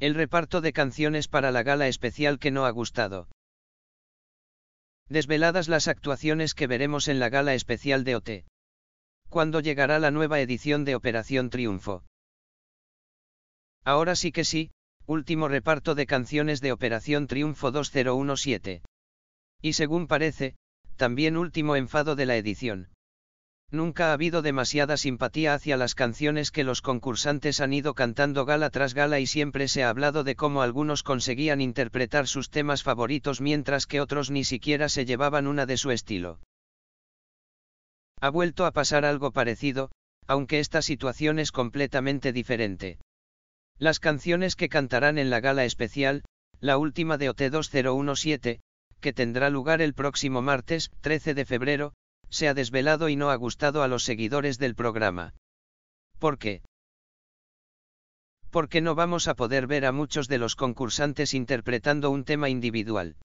El reparto de canciones para la gala especial que no ha gustado. Desveladas las actuaciones que veremos en la gala especial de OT. ¿Cuándo llegará la nueva edición de Operación Triunfo? Ahora sí que sí, último reparto de canciones de Operación Triunfo 2017. Y según parece, también último enfado de la edición. Nunca ha habido demasiada simpatía hacia las canciones que los concursantes han ido cantando gala tras gala y siempre se ha hablado de cómo algunos conseguían interpretar sus temas favoritos mientras que otros ni siquiera se llevaban una de su estilo. Ha vuelto a pasar algo parecido, aunque esta situación es completamente diferente. Las canciones que cantarán en la gala especial, la última de OT2017, que tendrá lugar el próximo martes, 13 de febrero, se ha desvelado y no ha gustado a los seguidores del programa. ¿Por qué? Porque no vamos a poder ver a muchos de los concursantes interpretando un tema individual.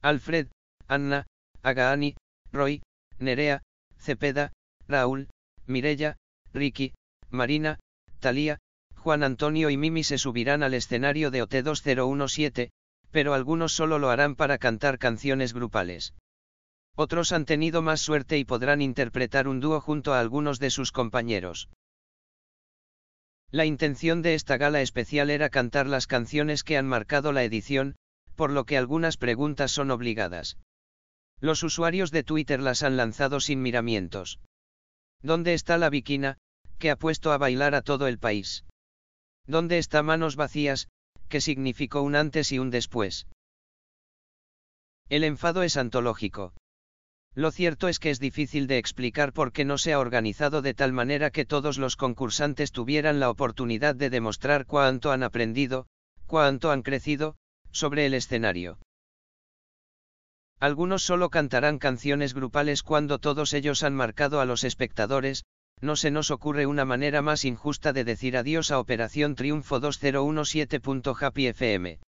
Alfred, Anna, Agaani, Roy, Nerea, Cepeda, Raúl, Mirella, Ricky, Marina, Talía, Juan Antonio y Mimi se subirán al escenario de OT2017, pero algunos solo lo harán para cantar canciones grupales. Otros han tenido más suerte y podrán interpretar un dúo junto a algunos de sus compañeros. La intención de esta gala especial era cantar las canciones que han marcado la edición, por lo que algunas preguntas son obligadas. Los usuarios de Twitter las han lanzado sin miramientos. ¿Dónde está la viquina, que ha puesto a bailar a todo el país? ¿Dónde está Manos Vacías, que significó un antes y un después? El enfado es antológico. Lo cierto es que es difícil de explicar por qué no se ha organizado de tal manera que todos los concursantes tuvieran la oportunidad de demostrar cuánto han aprendido, cuánto han crecido, sobre el escenario. Algunos solo cantarán canciones grupales cuando todos ellos han marcado a los espectadores, no se nos ocurre una manera más injusta de decir adiós a Operación Triunfo 2017.